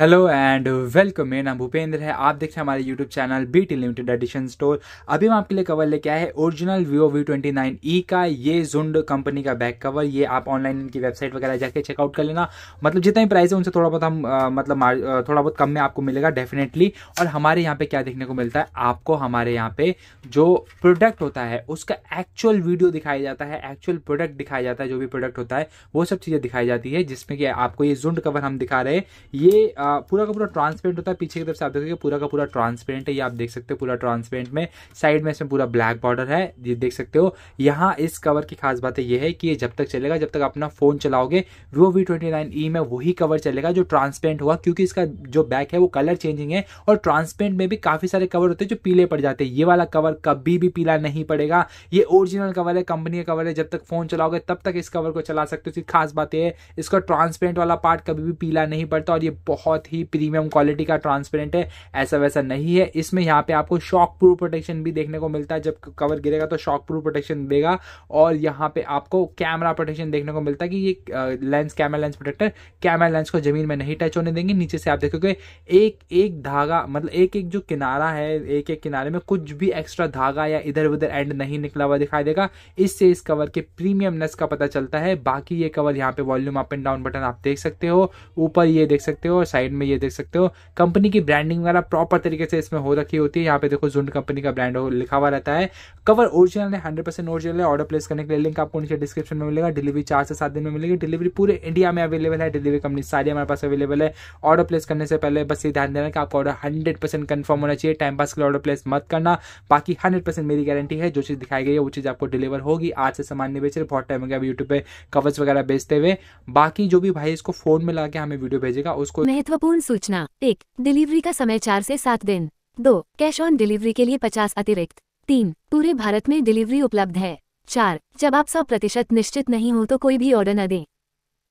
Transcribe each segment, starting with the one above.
hello and welcome मेरा नाम भूपेंद्र है आप देख रहे हैं हमारे YouTube channel B T limited edition store अभी हम आपके लिए कवर लेके आए हैं original Vivo V twenty nine E का ये जुंड कंपनी का बैक कवर ये आप ऑनलाइन इनकी वेबसाइट वगैरह जाके चेकआउट कर लेना मतलब जितना भी प्राइस है उनसे थोड़ा बहुत हम आ, मतलब थोड़ा बहुत कम में आपको मिलेगा डेफिनेटली और हमारे यहाँ पे क्या देखने को मिलता है आपको हमारे यहाँ पे जो प्रोडक्ट होता है उसका एक्चुअल वीडियो दिखाया जाता है एक्चुअल प्रोडक्ट दिखाया जाता है जो भी प्रोडक्ट होता है वो सब चीज़ें दिखाई जाती है जिसमें कि आपको ये जुंड कवर हम दिखा रहे ये पूरा का पूरा ट्रांसपेरेंट होता है पीछे की तरफ से आप देखोगे पूरा का पूरा ट्रांसपेरेंट है ये आप देख सकते हो पूरा ट्रांसपेरेंट में साइड में इसमें पूरा ब्लैक बॉर्डर है ये देख सकते हो यहाँ इस कवर की खास बात यह है कि ये जब तक चलेगा जब तक अपना फोन चलाओगे वो वी ट्वेंटी e में वही कवर चलेगा जो ट्रांसपेरेंट हुआ क्योंकि इसका जो बैक है वो कलर चेंजिंग है और ट्रांसपेरेंट में भी काफी सारे कवर होते हैं जो पीले पड़ जाते हैं ये वाला कवर कभी भी पीला नहीं पड़ेगा ये ओरिजिनल कवर है कंपनी का कवर है जब तक फोन चलाओगे तब तक इस कवर को चला सकते हो खास बात यह है इसका ट्रांसपेरेंट वाला पार्ट कभी भी पीला नहीं पड़ता और ये बहुत बहुत ही प्रीमियम क्वालिटी का ट्रांसपेरेंट है ऐसा वैसा नहीं है इसमें यहाँ पे आपको शॉक प्रूफ प्रोटेक्शन भी देखने को मिलता है जब कवर गिरेगा तो शॉक प्रूफ प्रोटेक्शन देगा और यहाँ पे आपको कैमरा प्रोटेक्शन देखने को मिलता है कि ये lens camera lens protector camera lens को जमीन में नहीं टच होने देंगे नीचे से आप देखोगे एक एक धागा मतलब एक एक जो किनारा है एक एक किनारे में कुछ भी एक्स्ट्रा धागा या इधर उधर एंड नहीं निकला हुआ दिखाई देगा इससे इस कवर के प्रीमियमनेस का पता चलता है बाकी ये कवर यहाँ पे volume up and down button आप देख सकते हो ऊपर ये देख सकते हो और साइड साइड में ये देख सकते हो कंपनी की ब्रांडिंग वगैरह प्रॉपर तरीके से इसमें हो रखी होती है यहाँ पे देखो जुंड कंपनी का ब्रांड लिखा हुआ रहता है कवर ओरिजिनल है हंड्रेड परसेंट ओरिजिनल है ऑर्डर प्लेस करने के लिए लिंक आपको नीचे डिस्क्रिप्शन में मिलेगा डिलीवरी चार से सात दिन में मिलेगी डिलीवरी पूरे इंडिया में अवेलेबल है डिलीवरी कंपनी सारी हमारे पास अवेलेबल है ऑर्डर प्लेस करने से पहले बस ये ध्यान देना कि आपका ऑर्डर हंड्रेड परसेंट कन्फर्म होना चाहिए टाइम पास के लिए ऑर्डर प्लेस मत करना बाकी हंड्रेड परसेंट मेरी गारंटी है जो चीज़ दिखाई गई है वो चीज़ आपको डिलीवर होगी आज से सामान नहीं बेच रहे बहुत टाइम हो गया यूट्यूब पे कवर्स वगैरह बेचते हुए बाकी जो भी भाई इसको फोन में ला के हमें वीडियो भेजेगा उसको महत्वपूर्ण सूचना एक डिलीवरी का समय चार से सात दिन दो कैश ऑन डिलीवरी के लिए पचास अतिरिक्त तीन पूरे भारत में डिलीवरी उपलब्ध है चार जब आप सौ प्रतिशत निश्चित नहीं हो तो कोई भी ऑर्डर न दें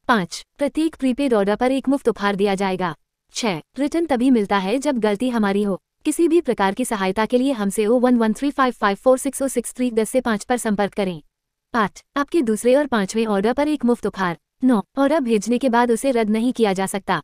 पाँच प्रत्येक प्रीपेड ऑर्डर पर एक मुफ्त उपहार दिया जाएगा छः रिटर्न तभी मिलता है जब गलती हमारी हो किसी भी प्रकार की सहायता के लिए हमसे O one one three five five four six O six three दस से पाँच पर संपर्क करें आठ आपके दूसरे और पांचवें ऑर्डर पर एक मुफ्त उपहार नौ ऑर्डर भेजने के बाद उसे रद्द नहीं किया जा सकता